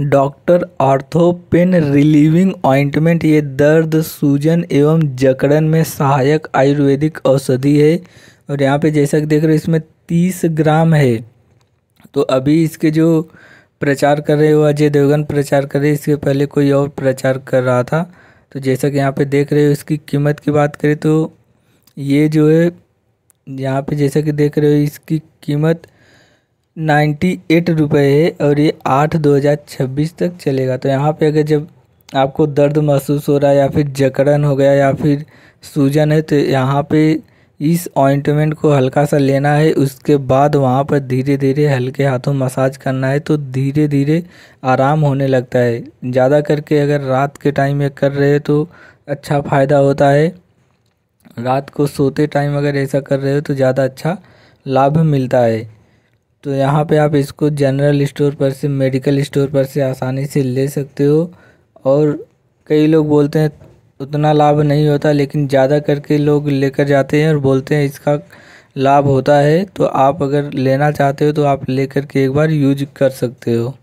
doctor आर्थोपेन relieving ointment ये दर्द सूजन एवं जकड़न में सहायक आयुर्वेदिक औषधि है और यहाँ पे जैसा कि देख रहे हो इसमें तीस ग्राम है तो अभी इसके जो प्रचार कर रहे हो अजय देवगन प्रचार कर रहे इसके पहले कोई और प्रचार कर रहा था तो जैसा कि यहाँ पे देख रहे हो इसकी कीमत की बात करें तो ये जो है यहाँ पे जैसा कि देख रहे हो इसकी कीमत नाइन्टी एट रुपये है और ये आठ दो हज़ार छब्बीस तक चलेगा तो यहाँ पे अगर जब आपको दर्द महसूस हो रहा है या फिर जकड़न हो गया या फिर सूजन है तो यहाँ पे इस ऑइंटमेंट को हल्का सा लेना है उसके बाद वहाँ पर धीरे धीरे हल्के हाथों मसाज करना है तो धीरे धीरे आराम होने लगता है ज़्यादा करके अगर रात के टाइम में कर रहे तो अच्छा फ़ायदा होता है रात को सोते टाइम अगर ऐसा कर रहे हो तो ज़्यादा अच्छा लाभ मिलता है तो यहाँ पे आप इसको जनरल स्टोर पर से मेडिकल स्टोर पर से आसानी से ले सकते हो और कई लोग बोलते हैं उतना लाभ नहीं होता लेकिन ज़्यादा करके लोग लेकर जाते हैं और बोलते हैं इसका लाभ होता है तो आप अगर लेना चाहते हो तो आप लेकर के एक बार यूज कर सकते हो